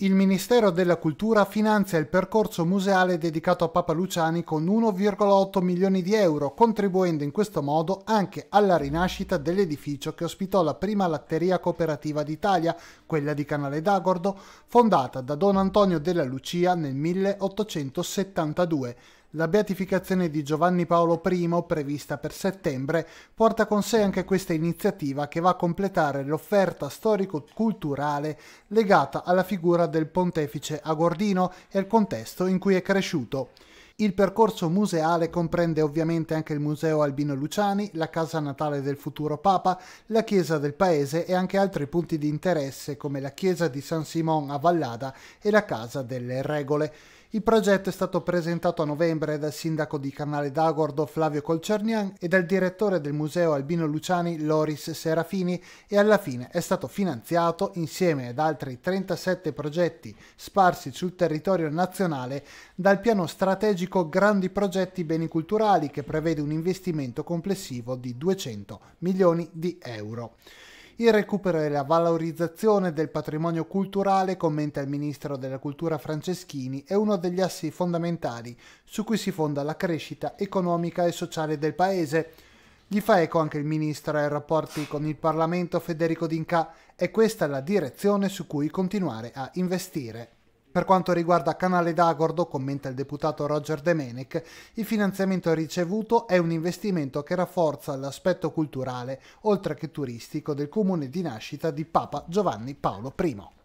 Il Ministero della Cultura finanzia il percorso museale dedicato a Papa Luciani con 1,8 milioni di euro, contribuendo in questo modo anche alla rinascita dell'edificio che ospitò la prima latteria cooperativa d'Italia, quella di Canale d'Agordo, fondata da Don Antonio della Lucia nel 1872. La beatificazione di Giovanni Paolo I, prevista per settembre, porta con sé anche questa iniziativa che va a completare l'offerta storico-culturale legata alla figura del pontefice agordino e al contesto in cui è cresciuto. Il percorso museale comprende ovviamente anche il Museo Albino Luciani, la casa natale del futuro Papa, la chiesa del paese e anche altri punti di interesse come la chiesa di San Simon a Vallada e la casa delle regole. Il progetto è stato presentato a novembre dal sindaco di Canale d'Agordo Flavio Colcernian e dal direttore del museo Albino Luciani Loris Serafini e alla fine è stato finanziato insieme ad altri 37 progetti sparsi sul territorio nazionale dal piano strategico Grandi progetti beni culturali che prevede un investimento complessivo di 200 milioni di euro il recupero e la valorizzazione del patrimonio culturale, commenta il ministro della cultura Franceschini, è uno degli assi fondamentali su cui si fonda la crescita economica e sociale del Paese. Gli fa eco anche il ministro ai rapporti con il Parlamento Federico D'Inca, e questa è la direzione su cui continuare a investire. Per quanto riguarda Canale d'Agordo, commenta il deputato Roger Demenek, il finanziamento ricevuto è un investimento che rafforza l'aspetto culturale, oltre che turistico, del comune di nascita di Papa Giovanni Paolo I.